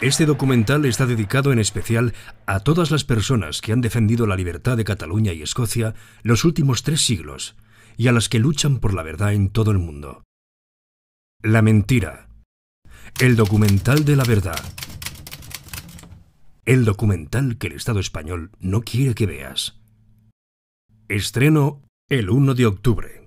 Este documental está dedicado en especial a todas las personas que han defendido la libertad de Cataluña y Escocia los últimos tres siglos y a las que luchan por la verdad en todo el mundo. La mentira. El documental de la verdad. El documental que el Estado español no quiere que veas. Estreno el 1 de octubre.